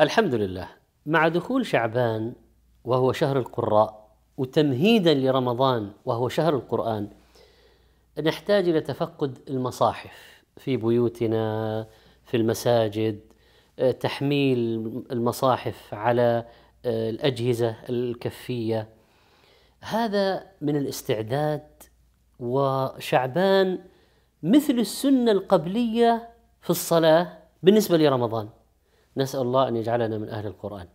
الحمد لله مع دخول شعبان وهو شهر القراء وتمهيدا لرمضان وهو شهر القرآن نحتاج إلى تفقد المصاحف في بيوتنا في المساجد آه، تحميل المصاحف على آه، الأجهزة الكفية هذا من الاستعداد وشعبان مثل السنة القبلية في الصلاة بالنسبة لرمضان نسأل الله أن يجعلنا من أهل القرآن